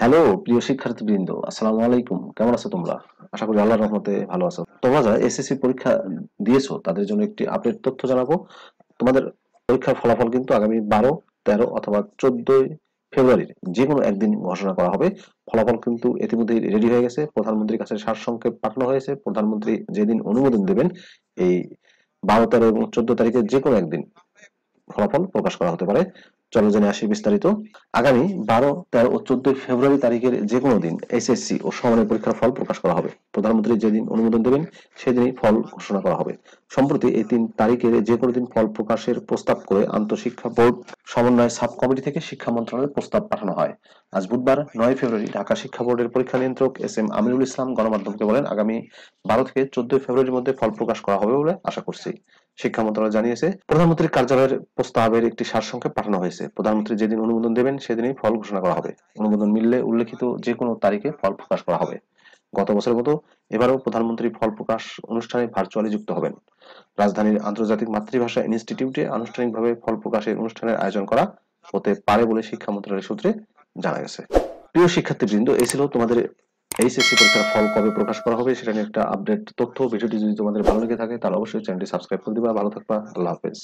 hello প্রিয় শিক্ষার্থীবৃন্দ আসসালামু আলাইকুম কেমন আছো তোমরা আশা করি আল্লাহর রহমতে ভালো আছো তোমরা যারা এসএসসি পরীক্ষা দিয়েছো তাদের জন্য একটি আপডেট তথ্য জানাবো তোমাদের পরীক্ষার ফলাফল কিন্তু আগামী বারো তেরো অথবা চোদ্দই ফেব্রুয়ারির যে কোনো একদিন ঘোষণা করা হবে ফলাফল কিন্তু ইতিমধ্যে রেডি হয়ে গেছে প্রধানমন্ত্রীর কাছে সারসংক্ষেপ পাঠানো হয়েছে প্রধানমন্ত্রী যেদিন অনুমোদন দেবেন এই বারো তেরো এবং চোদ্দ তারিখে যে কোনো একদিন ফলাফল প্রকাশ করা হতে পারে চলো জেনে আসি বিস্তারিত আগামী বারো তেরো ও চোদ্দই ফেব্রুয়ারি তারিখের যে কোনো দিন এসএসসি ও সমানের পরীক্ষার ফল প্রকাশ করা হবে প্রধানমন্ত্রী যেদিন অনুমোদন দেবেন সেদিনই ফল ঘোষণা করা হবে সম্প্রতি এই তিন তারিখের যে কোনো দিন ফল প্রকাশের প্রস্তাব করে আন্তঃশিক্ষা বোর্ড সমন্বয় সাব কমিটি থেকে শিক্ষা মন্ত্রণালয়ে প্রস্তাব পাঠানো হয় আজ বুধবার নয় ফেব্রুয়ারি ঢাকা শিক্ষা বোর্ডের পরীক্ষা নিয়ন্ত্রক এস এম আমিরুল ইসলাম গণমাধ্যমকে বলেন আগামী বারো থেকে চোদ্দই ফেব্রুয়ারির মধ্যে ফল প্রকাশ করা হবে বলে আশা করছি শিক্ষা মন্ত্রণালয় জানিয়েছে প্রধানমন্ত্রীর কার্যালয়ের প্রস্তাবের একটি সারসংক্ষেপ পাঠানো হয়েছে প্রধানমন্ত্রী যেদিন অনুমোদন দেবেন সেদিনই ফল ঘোষণা করা হবে অনুমোদন মিললে উল্লেখিত যে কোনো তারিখে ফল প্রকাশ করা হবে গত বছরের মতো এবারও প্রধানমন্ত্রী ফল প্রকাশ অনুষ্ঠানে ভার্চুয়ালি যুক্ত হবেন রাজধানীর আন্তর্জাতিক মাতৃভাষা ইনস্টিটিউটে আনুষ্ঠানিকভাবে ফল প্রকাশের অনুষ্ঠানের আয়োজন করা হতে পারে বলে শিক্ষা মন্ত্রণালয়ের সূত্রে জানা গেছে প্রিয় শিক্ষার্থীবৃন্দ এ ছিল তোমাদের এইচএসসি পরীক্ষার ফল কবে প্রকাশ করা হবে সেটা নিয়ে একটা আপডেট তথ্য ভিডিওটি যদি তোমাদের ভালো লেগে থাকে তাহলে অবশ্যই চ্যানেলটি সাবস্ক্রাইব করে দিবা ভালো থাকবা আল্লাহ হাফেজ